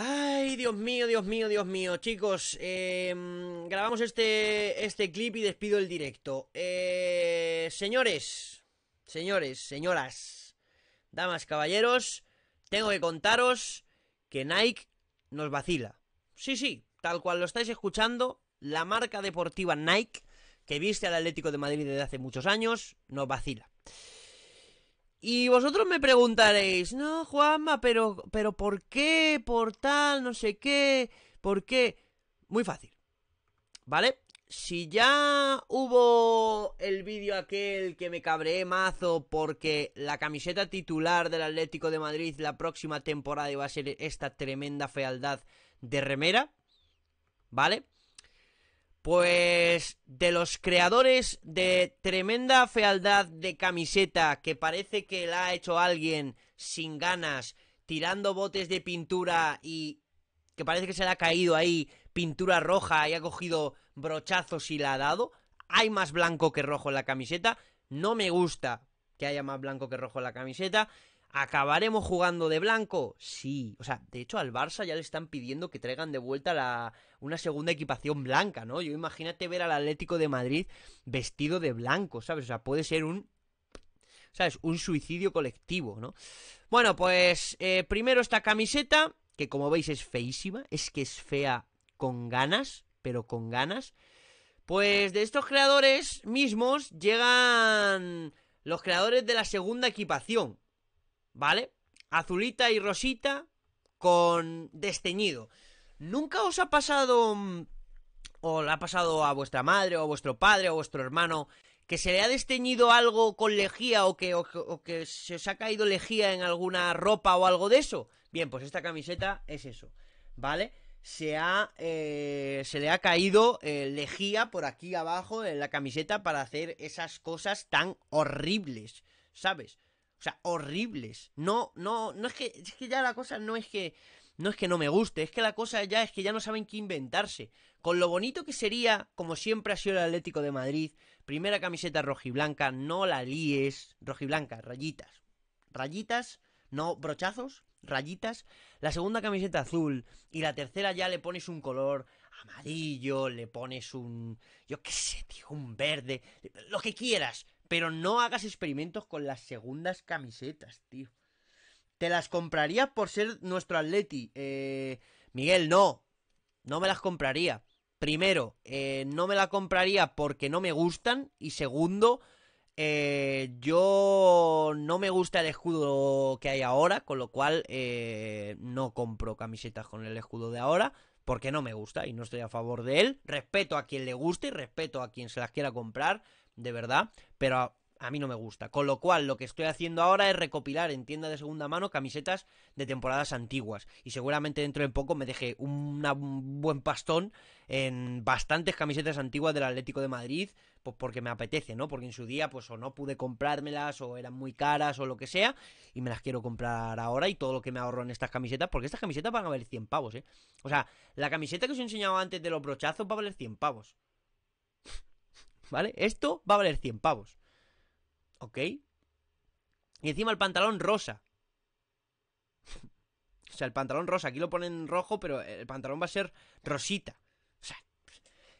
Ay, Dios mío, Dios mío, Dios mío. Chicos, em, grabamos este, este clip y despido el directo. Eh, señores, señores, señoras, damas, caballeros, tengo que contaros que Nike nos vacila. Sí, sí, tal cual lo estáis escuchando, la marca deportiva Nike, que viste al Atlético de Madrid desde hace muchos años, nos vacila. Y vosotros me preguntaréis, no, Juanma, pero, pero ¿por qué? ¿Por tal? No sé qué. ¿Por qué? Muy fácil. ¿Vale? Si ya hubo el vídeo aquel que me cabreé mazo porque la camiseta titular del Atlético de Madrid la próxima temporada iba a ser esta tremenda fealdad de remera, ¿vale? Pues de los creadores de tremenda fealdad de camiseta que parece que la ha hecho alguien sin ganas, tirando botes de pintura y que parece que se le ha caído ahí pintura roja y ha cogido brochazos y la ha dado. Hay más blanco que rojo en la camiseta. No me gusta que haya más blanco que rojo en la camiseta. ¿Acabaremos jugando de blanco? Sí. O sea, de hecho al Barça ya le están pidiendo que traigan de vuelta la, una segunda equipación blanca, ¿no? Yo imagínate ver al Atlético de Madrid vestido de blanco, ¿sabes? O sea, puede ser un... ¿Sabes? Un suicidio colectivo, ¿no? Bueno, pues eh, primero esta camiseta, que como veis es feísima, es que es fea con ganas, pero con ganas. Pues de estos creadores mismos llegan los creadores de la segunda equipación. ¿vale? Azulita y rosita con desteñido. ¿Nunca os ha pasado mm, o le ha pasado a vuestra madre o a vuestro padre o a vuestro hermano que se le ha desteñido algo con lejía o que, se os ha caído lejía en alguna ropa o algo de eso? Bien, pues esta camiseta es eso, ¿vale? Se, ha, eh, se le ha caído eh, lejía por aquí abajo en la camiseta para hacer esas cosas tan horribles, ¿sabes? O sea, horribles. No, no, no es que, es que ya la cosa no es que, no es que no me guste, es que la cosa ya es que ya no saben qué inventarse. Con lo bonito que sería, como siempre ha sido el Atlético de Madrid, primera camiseta rojiblanca, no la líes, rojiblanca, rayitas. Rayitas, no brochazos, rayitas. La segunda camiseta azul y la tercera ya le pones un color amarillo, le pones un, yo qué sé, tío, un verde, lo que quieras pero no hagas experimentos con las segundas camisetas, tío. Te las compraría por ser nuestro atleti. Eh, Miguel, no. No me las compraría. Primero, eh, no me las compraría porque no me gustan. Y segundo, eh, yo no me gusta el escudo que hay ahora, con lo cual eh, no compro camisetas con el escudo de ahora, porque no me gusta y no estoy a favor de él. Respeto a quien le guste y respeto a quien se las quiera comprar, de verdad, pero a, mí no me gusta. Con lo cual, lo que estoy haciendo ahora es recopilar en tienda de segunda mano camisetas de temporadas antiguas. Y seguramente dentro de poco me deje un buen pastón en bastantes camisetas antiguas del Atlético de Madrid, pues porque me apetece, ¿no? Porque en su día, pues o no pude comprármelas, o eran muy caras, o lo que sea, y me las quiero comprar ahora y todo lo que me ahorro en estas camisetas, porque estas camisetas van a valer 100 pavos, ¿eh? O sea, la camiseta que os he enseñado antes de los brochazos va a valer 100 pavos. ¿Vale? Esto va a valer 100 pavos. ¿Ok? Y encima el pantalón rosa. o sea, el pantalón rosa. Aquí lo ponen rojo, pero el pantalón va a ser rosita. O sea,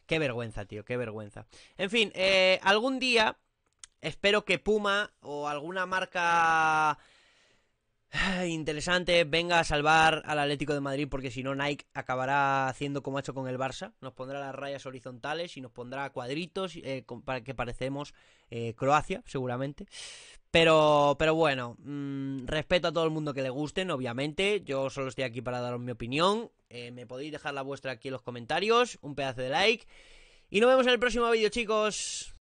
qué vergüenza, tío, qué vergüenza. En fin, eh, algún día espero que Puma o alguna marca Ah, interesante, venga a salvar al Atlético de Madrid porque si no Nike acabará haciendo como ha hecho con el Barça, nos pondrá las rayas horizontales y nos pondrá cuadritos eh, para que parecemos eh, Croacia seguramente. Pero, pero bueno, mm, respeto a todo el mundo que le gusten, obviamente. Yo solo estoy aquí para daros mi opinión. Eh, me podéis dejar la vuestra aquí en los comentarios, un pedazo de like. Y nos vemos en el próximo vídeo, chicos.